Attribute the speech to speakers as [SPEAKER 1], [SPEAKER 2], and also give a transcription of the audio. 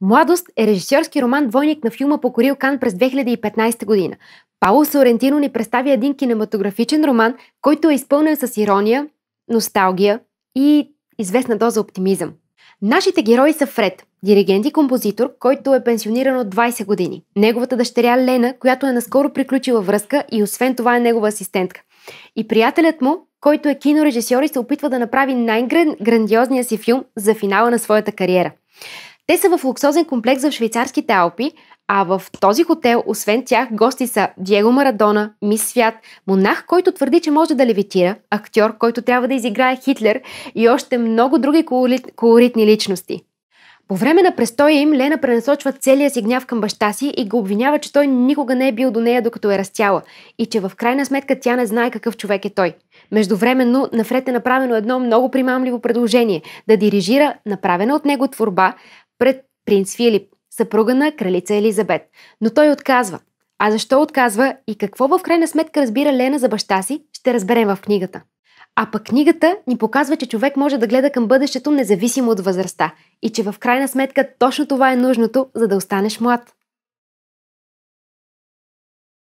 [SPEAKER 1] Младост е режисьорски роман двойник на филма Покорил Кан през 2015 година. Пауло Сорентино ни представи един кинематографичен роман, който е изпълнен с ирония, носталгия и известна доза оптимизъм. Нашите герои са Фред, диригент и композитор, който е пенсиониран от 20 години. Неговата дъщеря Лена, която е наскоро приключила връзка и освен това е негова асистентка. И приятелят му, който е кинорежисьор и се опитва да направи най-грандиозния си филм за финала на своята кариера. Те са в луксозен комплекс в швейцарските Алпи, а в този хотел, освен тях, гости са Диего Марадона, Мис Свят, монах, който твърди, че може да левитира, актьор, който трябва да изиграе Хитлер и още много други колоритни личности. По време на престоя им Лена пренасочва целия си гняв към баща си и го обвинява, че той никога не е бил до нея докато е растяла и че в крайна сметка тя не знае какъв човек е той. Междувременно Нафред е направено едно много примамливо предложение да дирижира направена от него творба, пред принц Филип, съпруга на кралица Елизабет. Но той отказва. А защо отказва и какво в крайна сметка разбира Лена за баща си, ще разберем в книгата. А пък книгата ни показва, че човек може да гледа към бъдещето независимо от възрастта и че в крайна сметка точно това е нужното, за да останеш млад.